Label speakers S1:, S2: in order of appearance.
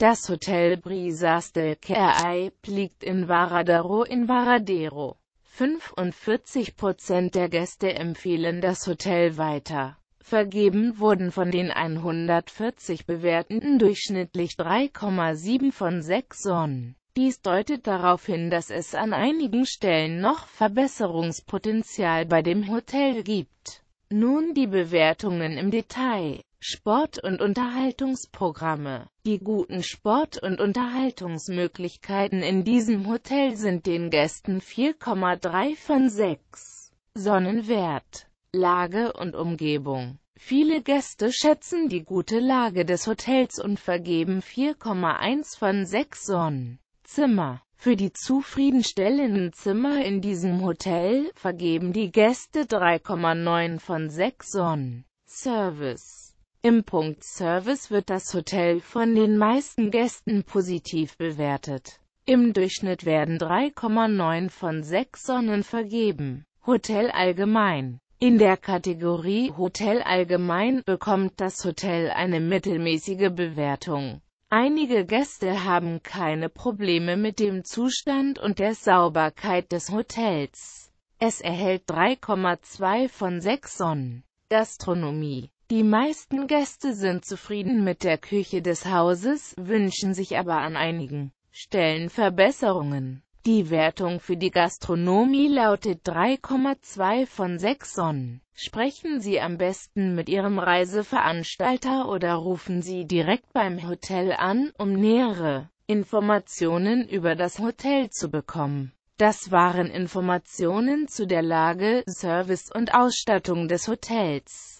S1: Das Hotel Brisas del Cay liegt in Varadero in Varadero. 45 Prozent der Gäste empfehlen das Hotel weiter. Vergeben wurden von den 140 Bewertenden durchschnittlich 3,7 von 6 Sonnen. Dies deutet darauf hin, dass es an einigen Stellen noch Verbesserungspotenzial bei dem Hotel gibt. Nun die Bewertungen im Detail. Sport- und Unterhaltungsprogramme. Die guten Sport- und Unterhaltungsmöglichkeiten in diesem Hotel sind den Gästen 4,3 von 6 Sonnenwert, Lage und Umgebung Viele Gäste schätzen die gute Lage des Hotels und vergeben 4,1 von 6 Sonnen. Zimmer für die zufriedenstellenden Zimmer in diesem Hotel vergeben die Gäste 3,9 von 6 Sonnen. Service im Punkt Service wird das Hotel von den meisten Gästen positiv bewertet. Im Durchschnitt werden 3,9 von 6 Sonnen vergeben. Hotel allgemein In der Kategorie Hotel allgemein bekommt das Hotel eine mittelmäßige Bewertung. Einige Gäste haben keine Probleme mit dem Zustand und der Sauberkeit des Hotels. Es erhält 3,2 von 6 Sonnen. Gastronomie die meisten Gäste sind zufrieden mit der Küche des Hauses, wünschen sich aber an einigen Stellen Verbesserungen. Die Wertung für die Gastronomie lautet 3,2 von 6 Sonnen. Sprechen Sie am besten mit Ihrem Reiseveranstalter oder rufen Sie direkt beim Hotel an, um nähere Informationen über das Hotel zu bekommen. Das waren Informationen zu der Lage, Service und Ausstattung des Hotels.